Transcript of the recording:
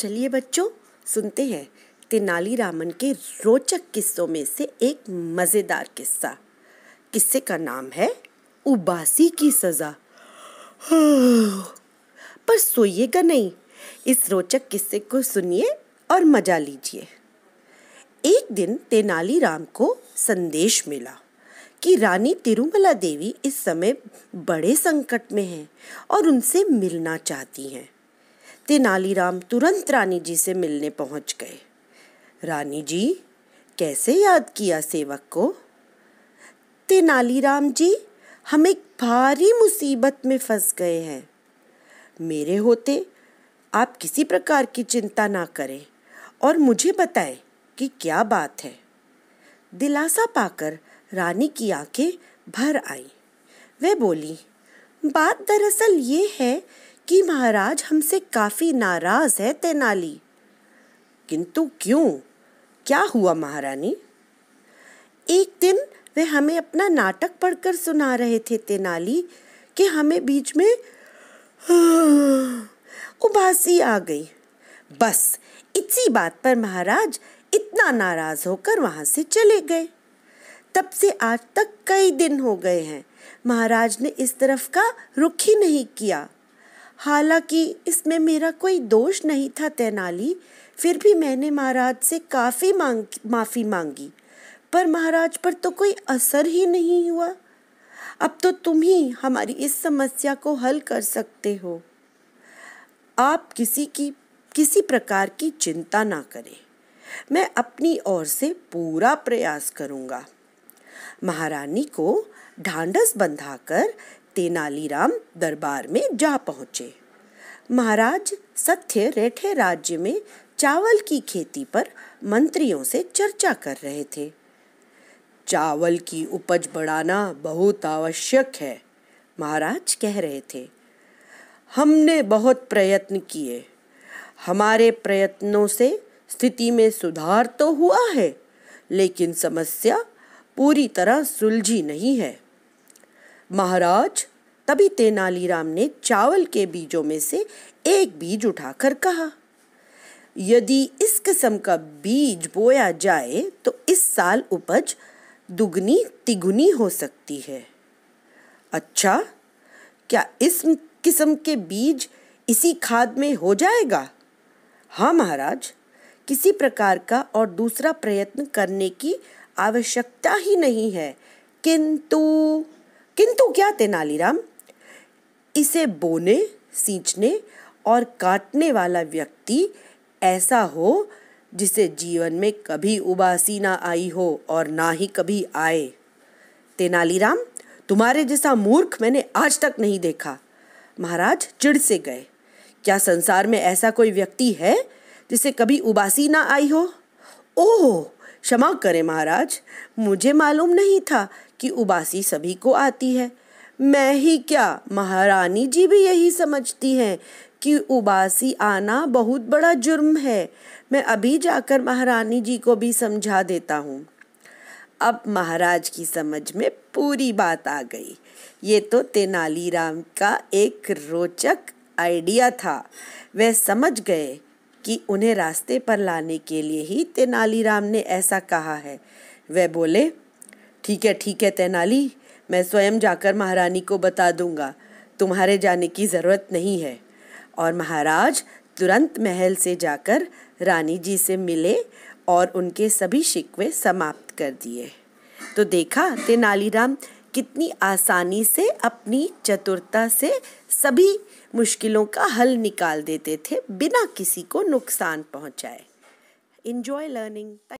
चलिए बच्चों सुनते हैं तेनालीरामन के रोचक किस्सों में से एक मज़ेदार किस्सा किस्से का नाम है उबासी की सज़ा पर सोइएगा नहीं इस रोचक किस्से को सुनिए और मज़ा लीजिए एक दिन तेनालीराम को संदेश मिला कि रानी तिरुमला देवी इस समय बड़े संकट में हैं और उनसे मिलना चाहती हैं तेनालीराम तुरंत रानी जी से मिलने पहुंच गए रानी जी कैसे याद किया सेवक को तेनालीराम जी हम एक भारी मुसीबत में फंस गए हैं मेरे होते आप किसी प्रकार की चिंता ना करें और मुझे बताएं कि क्या बात है दिलासा पाकर रानी की आंखें भर आईं वह बोली बात दरअसल ये है कि महाराज हमसे काफी नाराज है तेनाली किंतु क्यों क्या हुआ महारानी एक दिन वे हमें अपना नाटक पढ़कर सुना रहे थे तेनाली कि हमें बीच में उबासी आ गई बस इसी बात पर महाराज इतना नाराज होकर वहां से चले गए तब से आज तक कई दिन हो गए हैं महाराज ने इस तरफ का रुख ही नहीं किया हालांकि इसमें मेरा कोई दोष नहीं था तेनाली फिर भी मैंने महाराज से काफ़ी मांग माफ़ी मांगी पर महाराज पर तो कोई असर ही नहीं हुआ अब तो तुम ही हमारी इस समस्या को हल कर सकते हो आप किसी की किसी प्रकार की चिंता ना करें मैं अपनी ओर से पूरा प्रयास करूँगा महारानी को ढांढस बंधाकर तेनालीराम दरबार में जा पहुँचे महाराज सत्य रेठे राज्य में चावल की खेती पर मंत्रियों से चर्चा कर रहे थे चावल की उपज बढ़ाना बहुत आवश्यक है महाराज कह रहे थे हमने बहुत प्रयत्न किए हमारे प्रयत्नों से स्थिति में सुधार तो हुआ है लेकिन समस्या पूरी तरह सुलझी नहीं है महाराज तभी तेनालीराम ने चावल के बीजों में से एक बीज उठाकर कहा यदि इस किस्म का बीज बोया जाए तो इस साल उपज दुगनी तिगुनी हो सकती है अच्छा क्या इस किस्म के बीज इसी खाद में हो जाएगा हाँ महाराज किसी प्रकार का और दूसरा प्रयत्न करने की आवश्यकता ही नहीं है किंतु किंतु क्या तेनालीराम इसे बोने सींचने और काटने वाला व्यक्ति ऐसा हो जिसे जीवन में कभी उबासी ना आई हो और ना ही कभी आए तेनालीराम तुम्हारे जैसा मूर्ख मैंने आज तक नहीं देखा महाराज चिड़ से गए क्या संसार में ऐसा कोई व्यक्ति है जिसे कभी उबासी ना आई हो ओह क्षमा करें महाराज मुझे मालूम नहीं था कि उबासी सभी को आती है मैं ही क्या महारानी जी भी यही समझती हैं कि उबासी आना बहुत बड़ा जुर्म है मैं अभी जाकर महारानी जी को भी समझा देता हूँ अब महाराज की समझ में पूरी बात आ गई ये तो तेनालीराम का एक रोचक आइडिया था वे समझ गए कि उन्हें रास्ते पर लाने के लिए ही तेनालीराम ने ऐसा कहा है वह बोले ठीक है ठीक है तेनाली मैं स्वयं जाकर महारानी को बता दूंगा तुम्हारे जाने की ज़रूरत नहीं है और महाराज तुरंत महल से जाकर रानी जी से मिले और उनके सभी शिकवे समाप्त कर दिए तो देखा तेनालीराम कितनी आसानी से अपनी चतुरता से सभी मुश्किलों का हल निकाल देते थे बिना किसी को नुकसान पहुंचाए इन्जॉय लर्निंग